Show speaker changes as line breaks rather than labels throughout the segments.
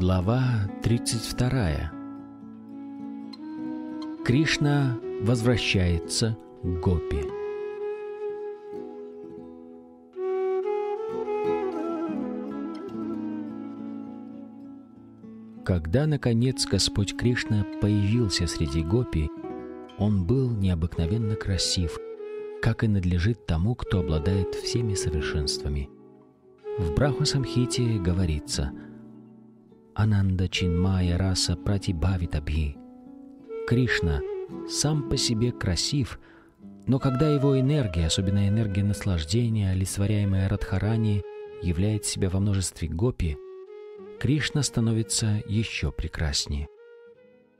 Глава 32. Кришна возвращается к Гопи. Когда, наконец, Господь Кришна появился среди гопи, он был необыкновенно красив, как и надлежит тому, кто обладает всеми совершенствами. В Браху говорится – Ананда Чинмая раса Пратибавита Кришна сам по себе красив, но когда его энергия, особенно энергия наслаждения, олицетворяемая Радхарани, являет себя во множестве гопи, Кришна становится еще прекраснее.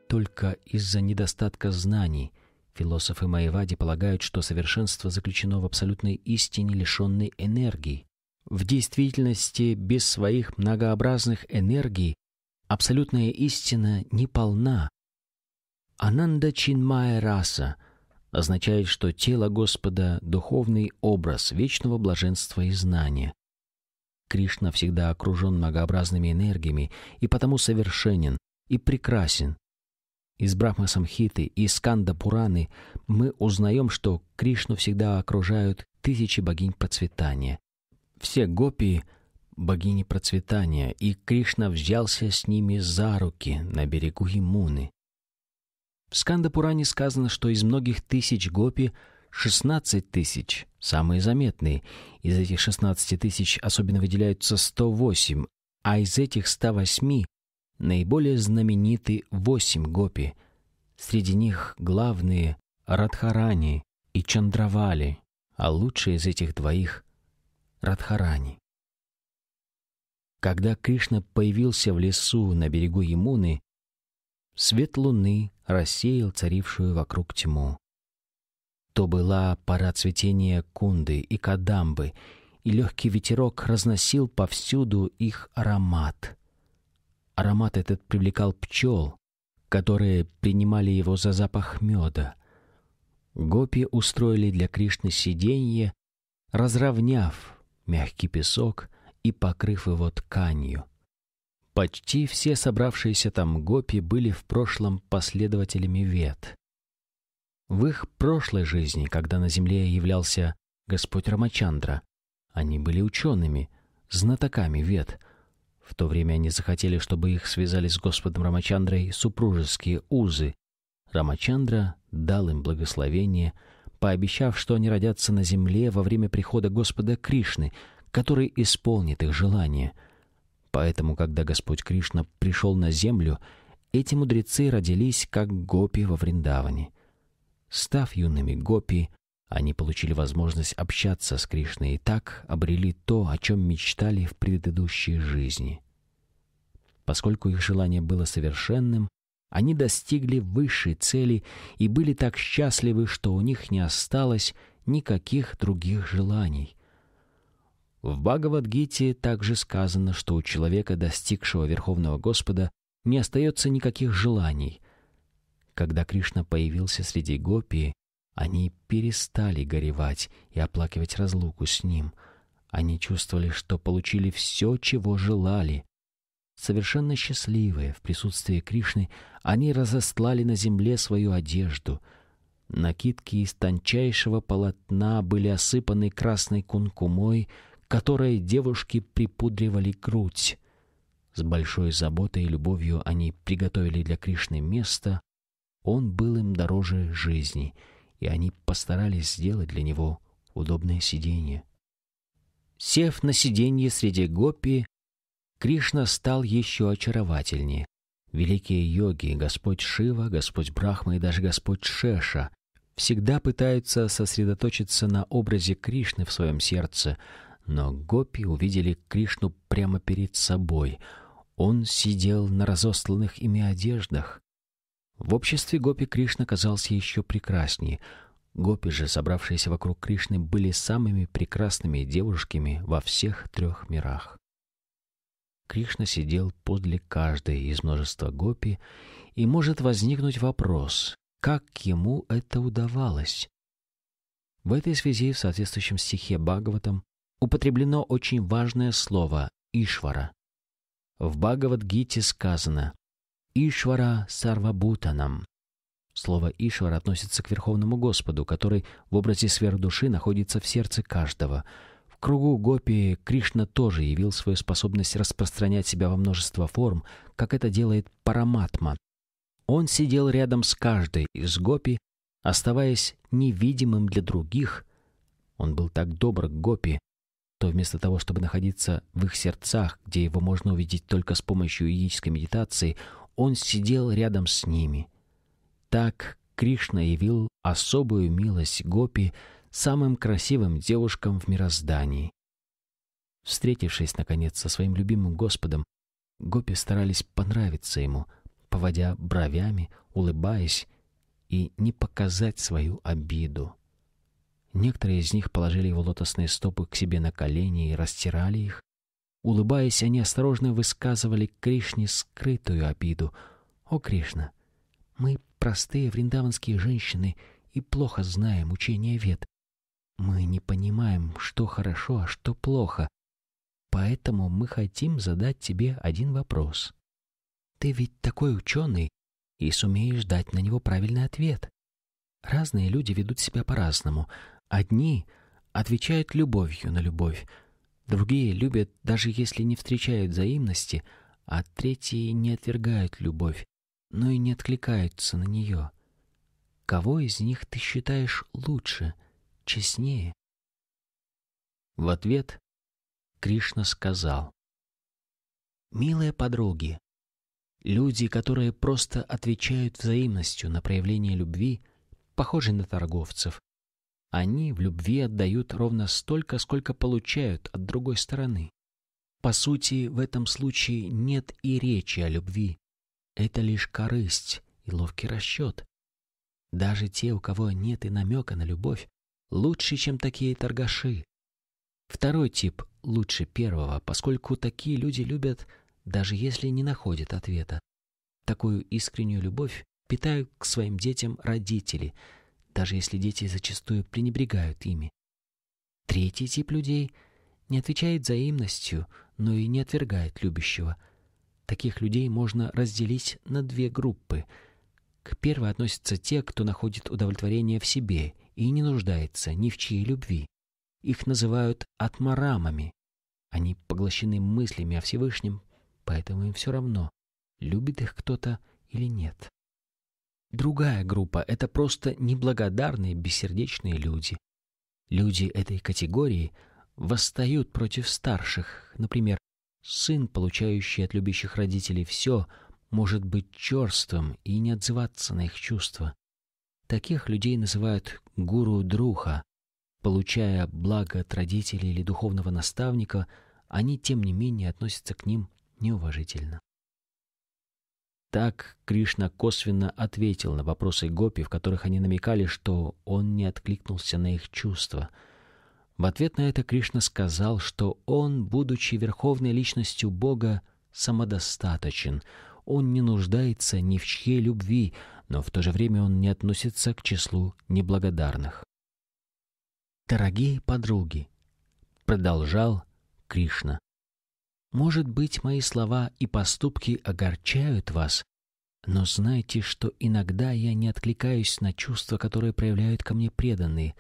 Только из-за недостатка знаний философы Майвади полагают, что совершенство заключено в абсолютной истине, лишенной энергии. В действительности, без своих многообразных энергий Абсолютная истина не полна. Ананда Чинмая Раса означает, что тело Господа — духовный образ вечного блаженства и знания. Кришна всегда окружен многообразными энергиями и потому совершенен и прекрасен. Из Брахма Самхиты и Сканда Пураны мы узнаем, что Кришну всегда окружают тысячи богинь процветания. Все гопи богини процветания, и Кришна взялся с ними за руки на берегу Ямуны. В Скандапуране сказано, что из многих тысяч гопи 16 тысяч – самые заметные. Из этих 16 тысяч особенно выделяются 108, а из этих 108 наиболее знамениты 8 гопи. Среди них главные – Радхарани и Чандравали, а лучшие из этих двоих – Радхарани. Когда Кришна появился в лесу на берегу Ямуны, свет луны рассеял царившую вокруг тьму. То была пора цветения кунды и кадамбы, и легкий ветерок разносил повсюду их аромат. Аромат этот привлекал пчел, которые принимали его за запах меда. Гопи устроили для Кришны сиденье, разровняв мягкий песок — и покрыв его тканью. Почти все собравшиеся там гопи были в прошлом последователями Вет. В их прошлой жизни, когда на земле являлся Господь Рамачандра, они были учеными, знатоками Вет. В то время они захотели, чтобы их связали с Господом Рамачандрой супружеские узы. Рамачандра дал им благословение, пообещав, что они родятся на земле во время прихода Господа Кришны — который исполнит их желание. Поэтому, когда Господь Кришна пришел на землю, эти мудрецы родились как гопи во Вриндаване. Став юными гопи, они получили возможность общаться с Кришной и так обрели то, о чем мечтали в предыдущей жизни. Поскольку их желание было совершенным, они достигли высшей цели и были так счастливы, что у них не осталось никаких других желаний. В Бхагавадгите также сказано, что у человека, достигшего Верховного Господа, не остается никаких желаний. Когда Кришна появился среди гопи, они перестали горевать и оплакивать разлуку с ним. Они чувствовали, что получили все, чего желали. Совершенно счастливые в присутствии Кришны, они разослали на земле свою одежду. Накидки из тончайшего полотна были осыпаны красной кункумой — которой девушки припудривали грудь. С большой заботой и любовью они приготовили для Кришны место. Он был им дороже жизни, и они постарались сделать для него удобное сиденье. Сев на сиденье среди гопи, Кришна стал еще очаровательнее. Великие йоги, Господь Шива, Господь Брахма и даже Господь Шеша всегда пытаются сосредоточиться на образе Кришны в своем сердце, но гопи увидели Кришну прямо перед собой. Он сидел на разосланных ими одеждах. В обществе гопи Кришна казался еще прекраснее. Гопи же, собравшиеся вокруг Кришны, были самыми прекрасными девушками во всех трех мирах. Кришна сидел подле каждой из множества гопи, и может возникнуть вопрос, как ему это удавалось? В этой связи в соответствующем стихе Бхагаватам употреблено очень важное слово «Ишвара». В Бхагавадгите сказано «Ишвара сарвабутанам». Слово «Ишвара» относится к Верховному Господу, который в образе сверхдуши находится в сердце каждого. В кругу гопи Кришна тоже явил свою способность распространять себя во множество форм, как это делает Параматма. Он сидел рядом с каждой из гопи, оставаясь невидимым для других. Он был так добр к гопи, то вместо того, чтобы находиться в их сердцах, где его можно увидеть только с помощью йогической медитации, он сидел рядом с ними. Так Кришна явил особую милость Гопи самым красивым девушкам в мироздании. Встретившись, наконец, со своим любимым Господом, Гопи старались понравиться ему, поводя бровями, улыбаясь и не показать свою обиду. Некоторые из них положили его лотосные стопы к себе на колени и растирали их. Улыбаясь, они осторожно высказывали Кришне скрытую обиду. «О, Кришна, мы простые вриндаванские женщины и плохо знаем учение вед. Мы не понимаем, что хорошо, а что плохо. Поэтому мы хотим задать тебе один вопрос. Ты ведь такой ученый и сумеешь дать на него правильный ответ. Разные люди ведут себя по-разному. Одни отвечают любовью на любовь, другие любят, даже если не встречают взаимности, а третьи не отвергают любовь, но и не откликаются на нее. Кого из них ты считаешь лучше, честнее? В ответ Кришна сказал, «Милые подруги, люди, которые просто отвечают взаимностью на проявление любви, похожи на торговцев, они в любви отдают ровно столько, сколько получают от другой стороны. По сути, в этом случае нет и речи о любви. Это лишь корысть и ловкий расчет. Даже те, у кого нет и намека на любовь, лучше, чем такие торгаши. Второй тип лучше первого, поскольку такие люди любят, даже если не находят ответа. Такую искреннюю любовь питают к своим детям родители – даже если дети зачастую пренебрегают ими. Третий тип людей не отвечает взаимностью, но и не отвергает любящего. Таких людей можно разделить на две группы. К первой относятся те, кто находит удовлетворение в себе и не нуждается ни в чьей любви. Их называют атмарамами. Они поглощены мыслями о Всевышнем, поэтому им все равно, любит их кто-то или нет. Другая группа — это просто неблагодарные, бессердечные люди. Люди этой категории восстают против старших. Например, сын, получающий от любящих родителей все, может быть черствым и не отзываться на их чувства. Таких людей называют гуру друха. Получая благо от родителей или духовного наставника, они, тем не менее, относятся к ним неуважительно. Так Кришна косвенно ответил на вопросы гопи, в которых они намекали, что он не откликнулся на их чувства. В ответ на это Кришна сказал, что он, будучи верховной личностью Бога, самодостаточен. Он не нуждается ни в чьей любви, но в то же время он не относится к числу неблагодарных. «Дорогие подруги», — продолжал Кришна, — «может быть, мои слова и поступки огорчают вас, но знайте, что иногда я не откликаюсь на чувства, которые проявляют ко мне преданные.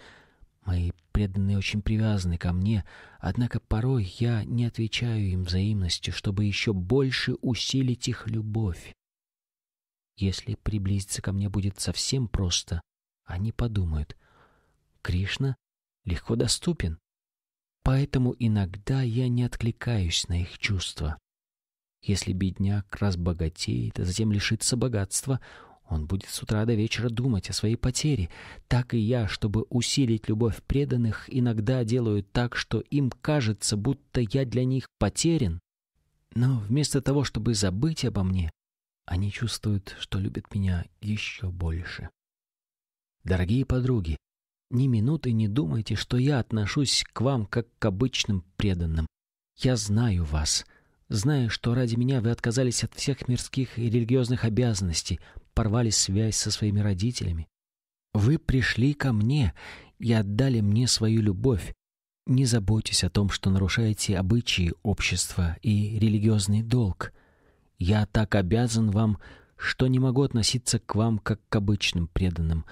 Мои преданные очень привязаны ко мне, однако порой я не отвечаю им взаимностью, чтобы еще больше усилить их любовь. Если приблизиться ко мне будет совсем просто, они подумают, Кришна легко доступен, поэтому иногда я не откликаюсь на их чувства. Если бедняк разбогатеет, а затем лишится богатства, он будет с утра до вечера думать о своей потере. Так и я, чтобы усилить любовь преданных, иногда делаю так, что им кажется, будто я для них потерян. Но вместо того, чтобы забыть обо мне, они чувствуют, что любят меня еще больше. Дорогие подруги, ни минуты не думайте, что я отношусь к вам как к обычным преданным. Я знаю вас — Зная, что ради меня вы отказались от всех мирских и религиозных обязанностей, порвали связь со своими родителями, вы пришли ко мне и отдали мне свою любовь. Не заботьтесь о том, что нарушаете обычаи общества и религиозный долг. Я так обязан вам, что не могу относиться к вам как к обычным преданным.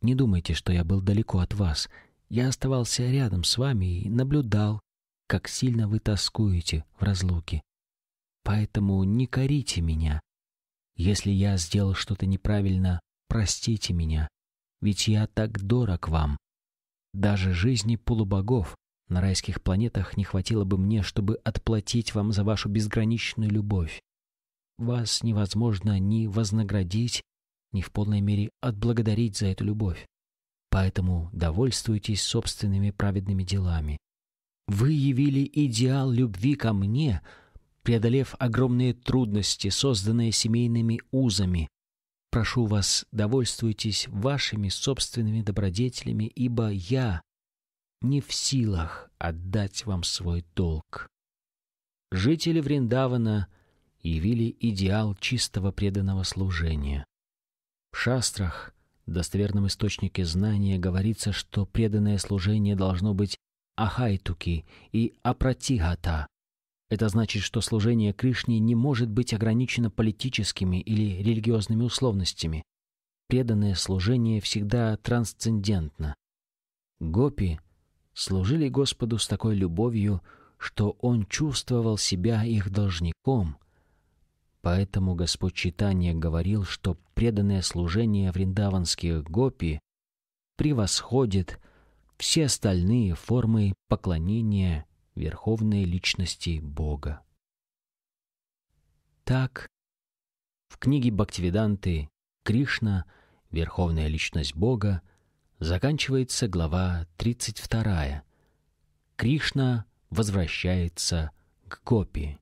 Не думайте, что я был далеко от вас. Я оставался рядом с вами и наблюдал, как сильно вы тоскуете в разлуке. Поэтому не корите меня. Если я сделал что-то неправильно, простите меня, ведь я так дорог вам. Даже жизни полубогов на райских планетах не хватило бы мне, чтобы отплатить вам за вашу безграничную любовь. Вас невозможно ни вознаградить, ни в полной мере отблагодарить за эту любовь. Поэтому довольствуйтесь собственными праведными делами. Вы явили идеал любви ко мне, преодолев огромные трудности, созданные семейными узами. Прошу вас, довольствуйтесь вашими собственными добродетелями, ибо я не в силах отдать вам свой долг. Жители Вриндавана явили идеал чистого преданного служения. В шастрах, достоверном источнике знания, говорится, что преданное служение должно быть ахайтуки и апратигата. Это значит, что служение Кришне не может быть ограничено политическими или религиозными условностями. Преданное служение всегда трансцендентно. Гопи служили Господу с такой любовью, что Он чувствовал себя их должником. Поэтому Господь Читания говорил, что преданное служение вриндаванских гопи превосходит все остальные формы поклонения Верховной Личности Бога. Так, в книге Бхактивиданты «Кришна. Верховная Личность Бога» заканчивается глава 32. Кришна возвращается к Гопи.